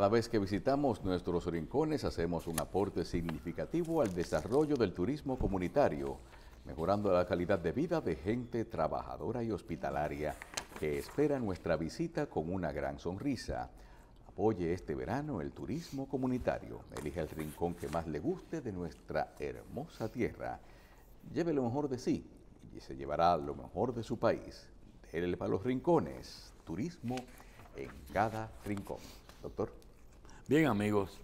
Cada vez que visitamos nuestros rincones hacemos un aporte significativo al desarrollo del turismo comunitario, mejorando la calidad de vida de gente trabajadora y hospitalaria que espera nuestra visita con una gran sonrisa. Apoye este verano el turismo comunitario. Elija el rincón que más le guste de nuestra hermosa tierra. Lleve lo mejor de sí y se llevará lo mejor de su país. Déle para los rincones. Turismo en cada rincón. Doctor. Bien, amigos,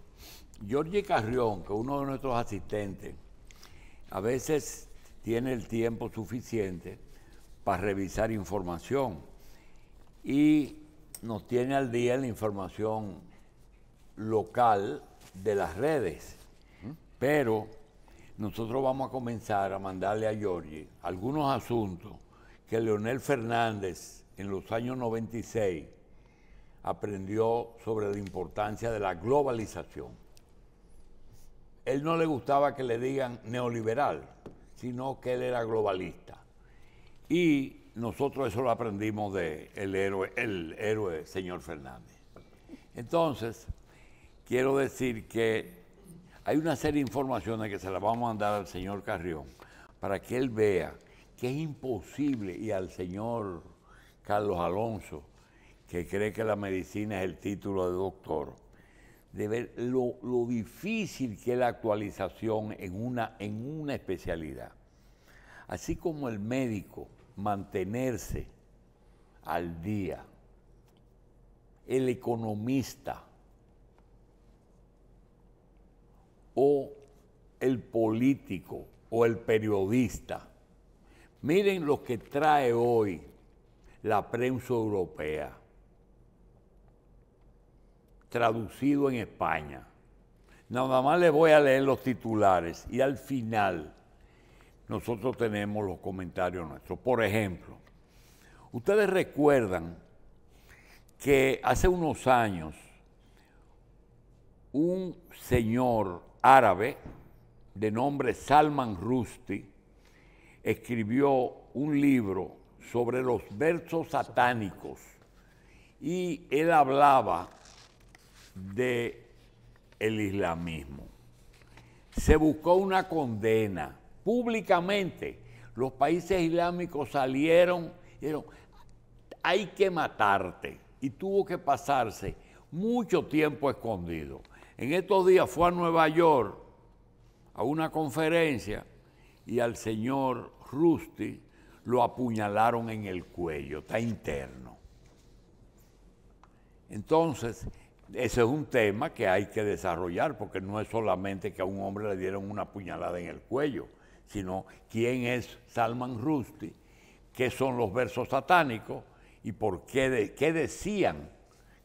Jorge Carrión, que uno de nuestros asistentes, a veces tiene el tiempo suficiente para revisar información y nos tiene al día la información local de las redes. Pero nosotros vamos a comenzar a mandarle a Jorge algunos asuntos que Leonel Fernández en los años 96 aprendió sobre la importancia de la globalización. Él no le gustaba que le digan neoliberal, sino que él era globalista. Y nosotros eso lo aprendimos del héroe, el héroe señor Fernández. Entonces, quiero decir que hay una serie de informaciones que se las vamos a mandar al señor Carrión para que él vea que es imposible, y al señor Carlos Alonso, que cree que la medicina es el título de doctor, de ver lo, difícil que es la actualización en una, en una especialidad. Así como el médico mantenerse al día, el economista o el político o el periodista. Miren lo que trae hoy la prensa europea traducido en España. Nada más les voy a leer los titulares y al final nosotros tenemos los comentarios nuestros. Por ejemplo, ustedes recuerdan que hace unos años un señor árabe de nombre Salman Rusty escribió un libro sobre los versos satánicos y él hablaba del el islamismo. Se buscó una condena públicamente. Los países islámicos salieron y dijeron, hay que matarte. Y tuvo que pasarse mucho tiempo escondido. En estos días fue a Nueva York a una conferencia y al señor Rusty lo apuñalaron en el cuello, está interno. Entonces, ese es un tema que hay que desarrollar, porque no es solamente que a un hombre le dieron una puñalada en el cuello, sino quién es Salman Rushdie, qué son los versos satánicos y por qué, decían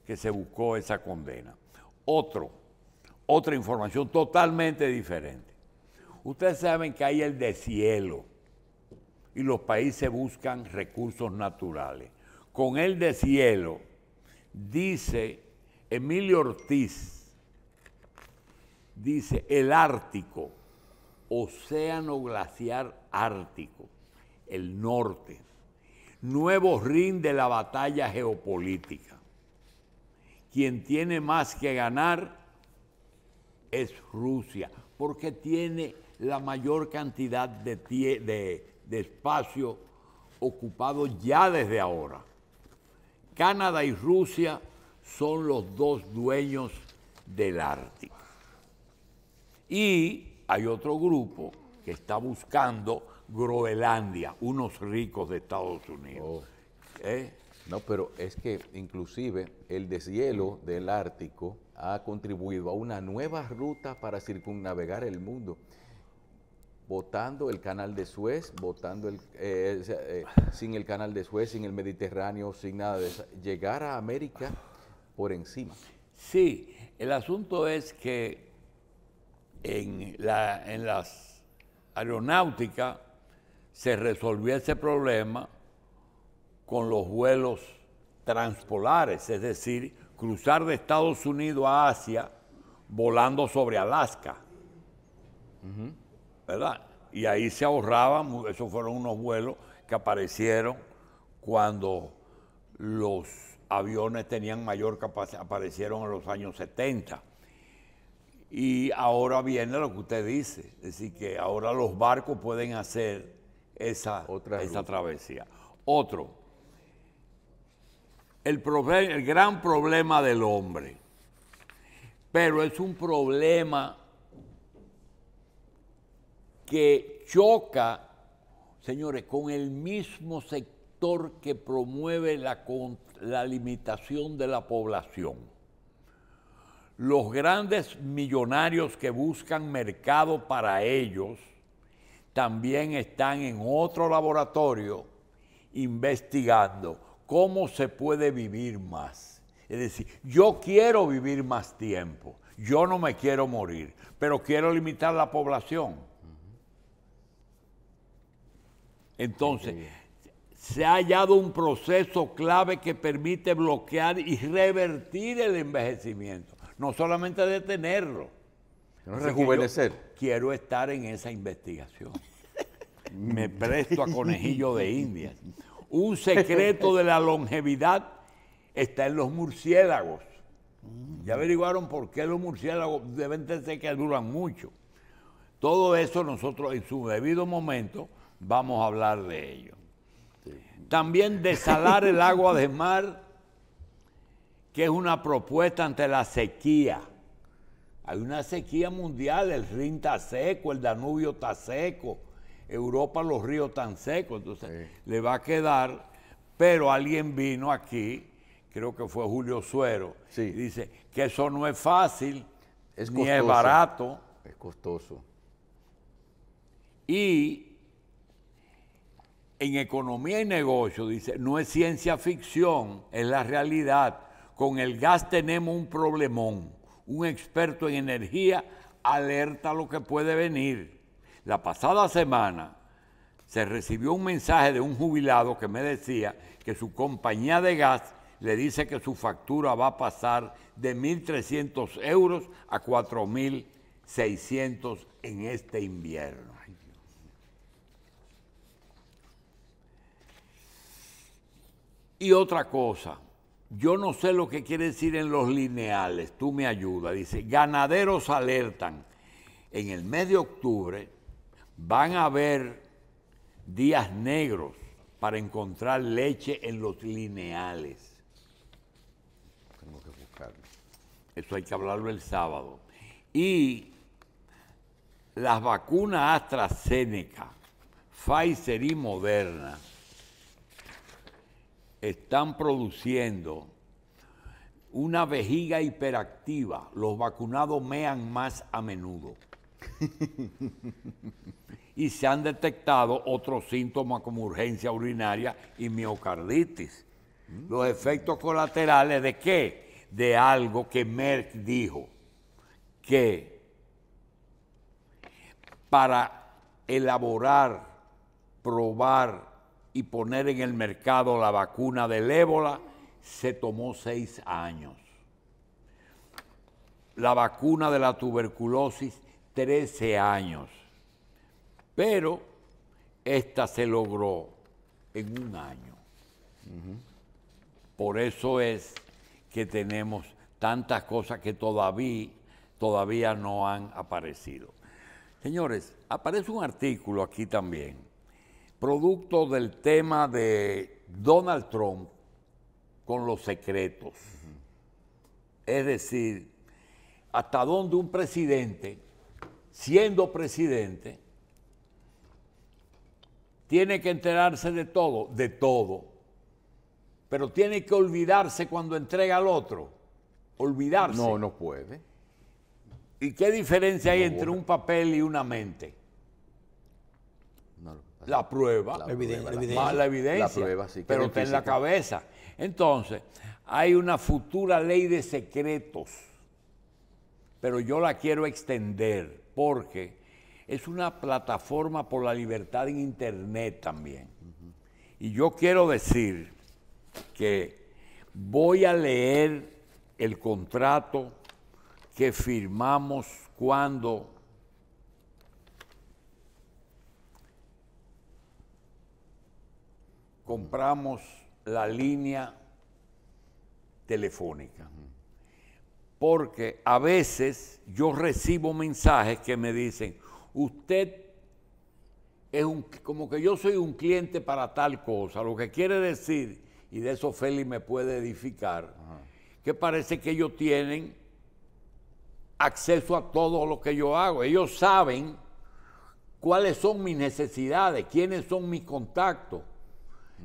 que se buscó esa condena. Otro, otra información totalmente diferente. Ustedes saben que hay el deshielo y los países buscan recursos naturales. Con el deshielo, dice Emilio Ortiz dice, el Ártico, océano glaciar ártico, el norte, nuevo ring de la batalla geopolítica. Quien tiene más que ganar es Rusia, porque tiene la mayor cantidad de, de espacio ocupado ya desde ahora. Canadá y Rusia son los dos dueños del Ártico. Y hay otro grupo que está buscando Groenlandia, unos ricos de Estados Unidos. Oh. ¿Eh? No, pero es que inclusive el deshielo del Ártico ha contribuido a una nueva ruta para circunnavegar el mundo, botando el canal de Suez, botando el, eh, eh, sin el canal de Suez, sin el Mediterráneo, sin nada de eso, llegar a América por encima. Sí, el asunto es que en la en las aeronáutica se resolvió ese problema con los vuelos transpolares, es decir, cruzar de Estados Unidos a Asia volando sobre Alaska. ¿Verdad? Y ahí se ahorraban, esos fueron unos vuelos que aparecieron cuando los aviones tenían mayor capacidad, aparecieron en los años 70. Y ahora viene lo que usted dice, es decir, que ahora los barcos pueden hacer esa, travesía. Otro, el, el gran problema del hombre, pero es un problema que choca, señores, con el mismo sector que promueve la contra la limitación de la población. Los grandes millonarios que buscan mercado para ellos también están en otro laboratorio investigando cómo se puede vivir más. Es decir, yo quiero vivir más tiempo, yo no me quiero morir, pero quiero limitar la población. Entonces, se ha hallado un proceso clave que permite bloquear y revertir el envejecimiento, no solamente detenerlo. sino rejuvenecer. Quiero estar en esa investigación. Me presto a conejillo de indias. Un secreto de la longevidad está en los murciélagos. Ya averiguaron por qué los murciélagos deben ser que duran mucho. Todo eso nosotros en su debido momento vamos a hablar de ello. También desalar el agua de mar, que es una propuesta ante la sequía. Hay una sequía mundial, el Rin está seco, el Danubio está seco, Europa los ríos están secos, entonces le va a quedar, pero alguien vino aquí, creo que fue Julio Suero, y dice que eso no es fácil, ni es barato. Es costoso. Y en economía y negocio, dice, no es ciencia ficción, es la realidad. Con el gas tenemos un problemón. Un experto en energía alerta lo que puede venir. La pasada semana se recibió un mensaje de un jubilado que me decía que su compañía de gas le dice que su factura va a pasar de 1.300 euros a 4.600 en este invierno. Y otra cosa, yo no sé lo que quiere decir en los lineales, tú me ayudas, dice, ganaderos alertan, en el mes de octubre van a haber días negros para encontrar leche en los lineales. Tengo que buscarlo. Eso hay que hablarlo el sábado. Y las vacunas AstraZeneca, Pfizer y Moderna están produciendo una vejiga hiperactiva. Los vacunados mean más a menudo. y se han detectado otros síntomas como urgencia urinaria y miocarditis. Los efectos colaterales de qué? De algo que Merck dijo, que para elaborar, probar y poner en el mercado la vacuna del ébola se tomó seis años. La vacuna de la tuberculosis, 13 años. Pero esta se logró en un año. Por eso es que tenemos tantas cosas que todavía, todavía no han aparecido. Señores, aparece un artículo aquí también producto del tema de Donald Trump con los secretos. Es decir, hasta dónde un presidente, siendo presidente, tiene que enterarse de todo, de todo, pero tiene que olvidarse cuando entrega al otro, olvidarse. No, no puede. ¿Y qué diferencia hay entre un papel y una mente? La prueba, la, evidencia, Más la evidencia, pero está en la cabeza. Entonces, hay una futura ley de secretos, pero yo la quiero extender porque es una plataforma por la libertad en Internet también. Y yo quiero decir que voy a leer el contrato que firmamos cuando compramos la línea telefónica. Porque a veces yo recibo mensajes que me dicen, usted es como que yo soy un cliente para tal cosa, lo que quiere decir, y de eso Félix me puede edificar, que parece que ellos tienen acceso a todo lo que yo hago, ellos saben cuáles son mis necesidades, quiénes son mis contactos,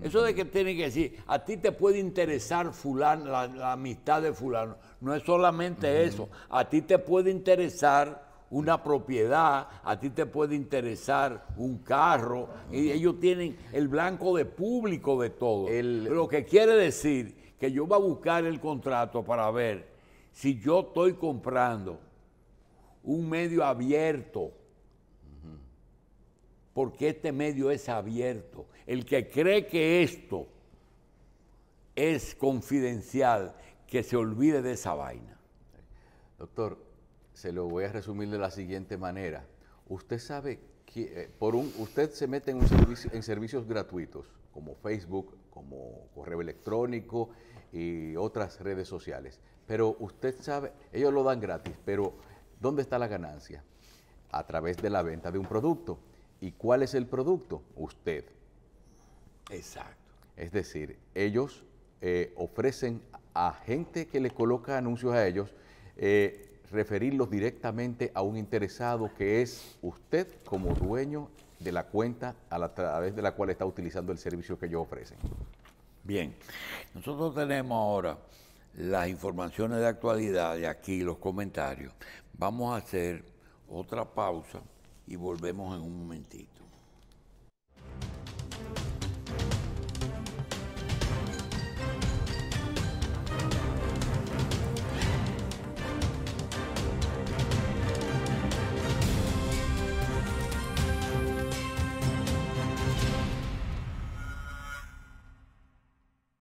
eso de que tiene que decir, a ti te puede interesar fulano, la, amistad de fulano. No es solamente eso. A ti te puede interesar una propiedad, a ti te puede interesar un carro. y ellos tienen el blanco de público de todo. Lo que quiere decir que yo voy a buscar el contrato para ver si yo estoy comprando un medio abierto porque este medio es abierto. El que cree que esto es confidencial, que se olvide de esa vaina. Doctor, se lo voy a resumir de la siguiente manera. Usted sabe que eh, por un, usted se mete en servicios gratuitos, como Facebook, como correo electrónico y otras redes sociales. Pero usted sabe, ellos lo dan gratis, pero ¿dónde está la ganancia? A través de la venta de un producto. ¿Y cuál es el producto? Usted. Exacto. Es decir, ellos eh, ofrecen a gente que le coloca anuncios a ellos, eh, referirlos directamente a un interesado que es usted como dueño de la cuenta a, la, a través de la cual está utilizando el servicio que ellos ofrecen. Bien, nosotros tenemos ahora las informaciones de actualidad y aquí los comentarios. Vamos a hacer otra pausa y volvemos en un momentito.